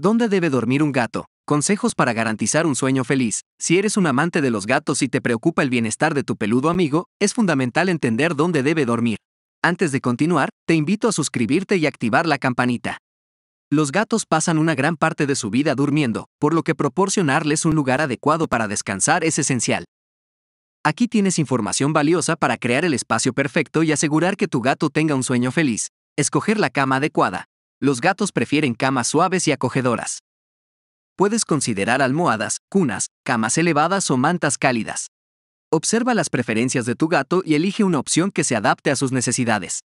¿Dónde debe dormir un gato? Consejos para garantizar un sueño feliz. Si eres un amante de los gatos y te preocupa el bienestar de tu peludo amigo, es fundamental entender dónde debe dormir. Antes de continuar, te invito a suscribirte y activar la campanita. Los gatos pasan una gran parte de su vida durmiendo, por lo que proporcionarles un lugar adecuado para descansar es esencial. Aquí tienes información valiosa para crear el espacio perfecto y asegurar que tu gato tenga un sueño feliz. Escoger la cama adecuada los gatos prefieren camas suaves y acogedoras. Puedes considerar almohadas, cunas, camas elevadas o mantas cálidas. Observa las preferencias de tu gato y elige una opción que se adapte a sus necesidades.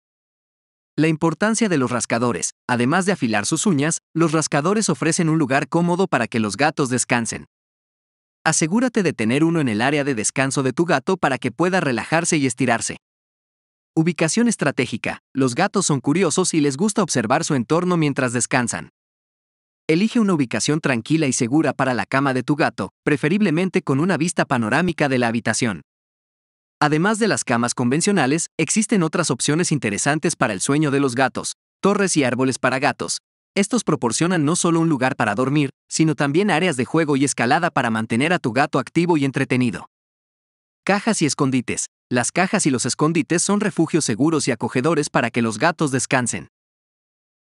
La importancia de los rascadores. Además de afilar sus uñas, los rascadores ofrecen un lugar cómodo para que los gatos descansen. Asegúrate de tener uno en el área de descanso de tu gato para que pueda relajarse y estirarse. Ubicación estratégica. Los gatos son curiosos y les gusta observar su entorno mientras descansan. Elige una ubicación tranquila y segura para la cama de tu gato, preferiblemente con una vista panorámica de la habitación. Además de las camas convencionales, existen otras opciones interesantes para el sueño de los gatos, torres y árboles para gatos. Estos proporcionan no solo un lugar para dormir, sino también áreas de juego y escalada para mantener a tu gato activo y entretenido. Cajas y escondites. Las cajas y los escondites son refugios seguros y acogedores para que los gatos descansen.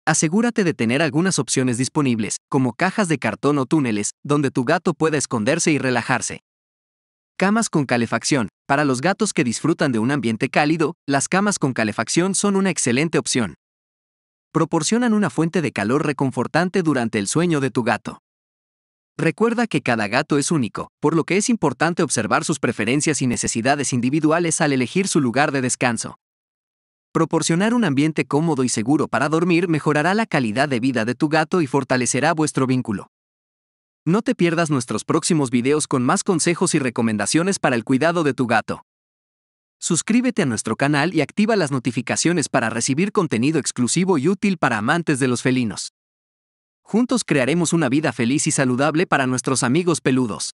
Asegúrate de tener algunas opciones disponibles, como cajas de cartón o túneles, donde tu gato pueda esconderse y relajarse. Camas con calefacción. Para los gatos que disfrutan de un ambiente cálido, las camas con calefacción son una excelente opción. Proporcionan una fuente de calor reconfortante durante el sueño de tu gato. Recuerda que cada gato es único, por lo que es importante observar sus preferencias y necesidades individuales al elegir su lugar de descanso. Proporcionar un ambiente cómodo y seguro para dormir mejorará la calidad de vida de tu gato y fortalecerá vuestro vínculo. No te pierdas nuestros próximos videos con más consejos y recomendaciones para el cuidado de tu gato. Suscríbete a nuestro canal y activa las notificaciones para recibir contenido exclusivo y útil para amantes de los felinos. Juntos crearemos una vida feliz y saludable para nuestros amigos peludos.